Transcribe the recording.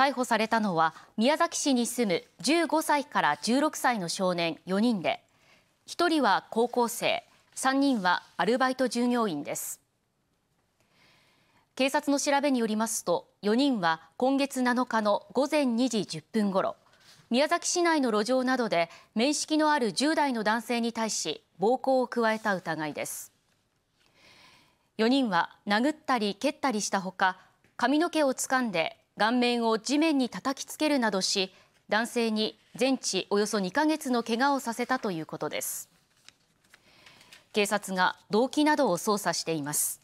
逮捕されたのは宮崎市に住む15歳から16歳の少年4人で1人は高校生3人はアルバイト従業員です警察の調べによりますと4人は今月7日の午前2時10分ごろ宮崎市内の路上などで面識のある10代の男性に対し暴行を加えた疑いです4人は殴ったり蹴ったりしたほか髪の毛を掴んで顔面を地面に叩きつけるなどし男性に全治およそ2ヶ月の怪我をさせたということです警察が動機などを捜査しています